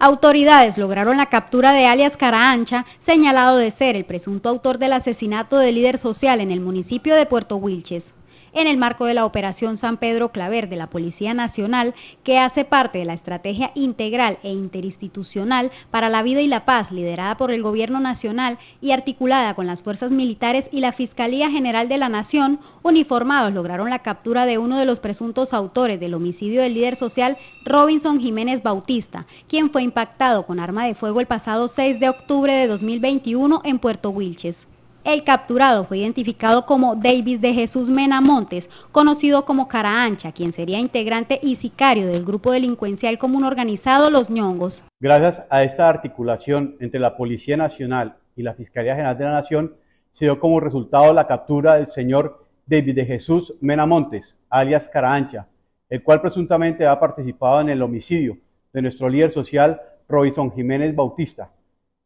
Autoridades lograron la captura de alias Cara Ancha, señalado de ser el presunto autor del asesinato del líder social en el municipio de Puerto Wilches en el marco de la Operación San Pedro Claver de la Policía Nacional, que hace parte de la Estrategia Integral e Interinstitucional para la Vida y la Paz, liderada por el Gobierno Nacional y articulada con las Fuerzas Militares y la Fiscalía General de la Nación, uniformados lograron la captura de uno de los presuntos autores del homicidio del líder social Robinson Jiménez Bautista, quien fue impactado con arma de fuego el pasado 6 de octubre de 2021 en Puerto Wilches. El capturado fue identificado como Davis de Jesús Mena Montes, conocido como Cara Ancha, quien sería integrante y sicario del grupo delincuencial común organizado Los Ñongos. Gracias a esta articulación entre la Policía Nacional y la Fiscalía General de la Nación, se dio como resultado la captura del señor David de Jesús Mena Montes, alias Cara Ancha, el cual presuntamente ha participado en el homicidio de nuestro líder social Robinson Jiménez Bautista,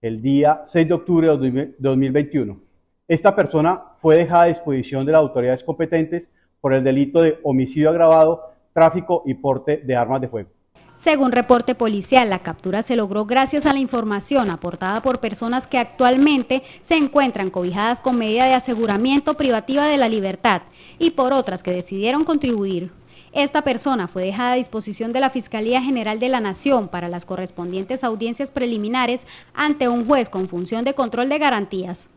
el día 6 de octubre de 2021. Esta persona fue dejada a disposición de las autoridades competentes por el delito de homicidio agravado, tráfico y porte de armas de fuego. Según reporte policial, la captura se logró gracias a la información aportada por personas que actualmente se encuentran cobijadas con medida de aseguramiento privativa de la libertad y por otras que decidieron contribuir. Esta persona fue dejada a disposición de la Fiscalía General de la Nación para las correspondientes audiencias preliminares ante un juez con función de control de garantías.